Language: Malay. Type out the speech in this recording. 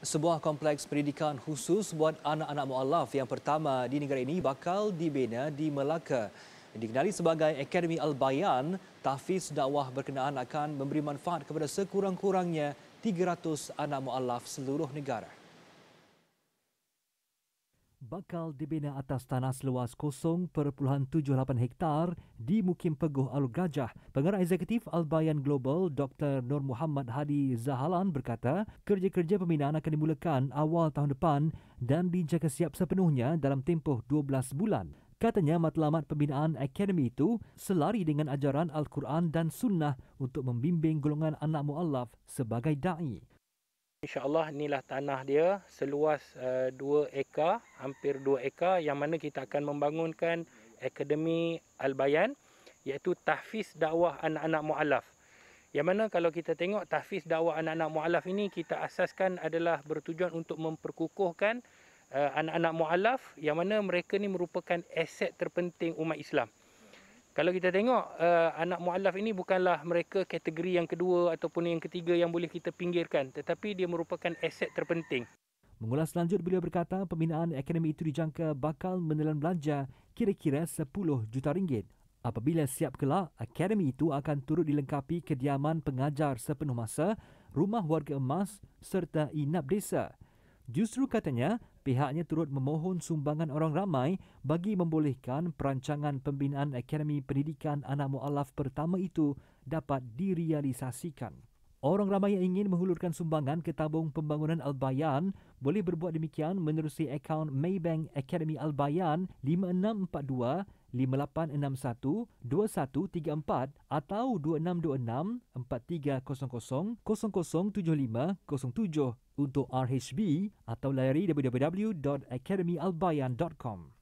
Sebuah kompleks pendidikan khusus buat anak-anak mualaf yang pertama di negara ini bakal dibina di Melaka. Dikenali sebagai Akademi Al-Bayan, tahfiz dakwah berkenaan akan memberi manfaat kepada sekurang-kurangnya 300 anak mualaf seluruh negara bakal dibina atas tanah seluas 0.78 hektar di Mukim Peguh Alu Gajah. Pengarah Eksekutif Albayan Global Dr. Nur Muhammad Hadi Zahalan berkata, kerja-kerja pembinaan akan dimulakan awal tahun depan dan dijaga siap sepenuhnya dalam tempoh 12 bulan. Katanya matlamat pembinaan akademi itu selari dengan ajaran Al-Quran dan Sunnah untuk membimbing golongan anak mualaf sebagai da'i. InsyaAllah inilah tanah dia seluas 2 uh, eh, hampir 2 ekar yang mana kita akan membangunkan Akademi Al-Bayan iaitu Tahfiz Dakwah Anak-Anak Mu'alaf. Yang mana kalau kita tengok Tahfiz Dakwah Anak-Anak Mu'alaf ini kita asaskan adalah bertujuan untuk memperkukuhkan uh, anak-anak mu'alaf yang mana mereka ni merupakan aset terpenting umat Islam kalau kita tengok uh, anak mualaf ini bukanlah mereka kategori yang kedua ataupun yang ketiga yang boleh kita pinggirkan tetapi dia merupakan aset terpenting. Mengulas lanjut beliau berkata pembinaan akademi itu dijangka bakal menelan belanja kira-kira 10 juta ringgit. Apabila siap kelak, akademi itu akan turut dilengkapi kediaman pengajar sepenuh masa, rumah warga emas serta inap desa. Justru katanya pihaknya turut memohon sumbangan orang ramai bagi membolehkan perancangan pembinaan Akademi Pendidikan Anak Mu'alaf pertama itu dapat direalisasikan. Orang ramai yang ingin menghulurkan sumbangan ke tabung pembangunan Al-Bayan boleh berbuat demikian menerusi akaun Maybank Academy Al-Bayan 5642-5861-2134 atau 2626-4300-007507 untuk RHB atau layari www.academyalbayan.com.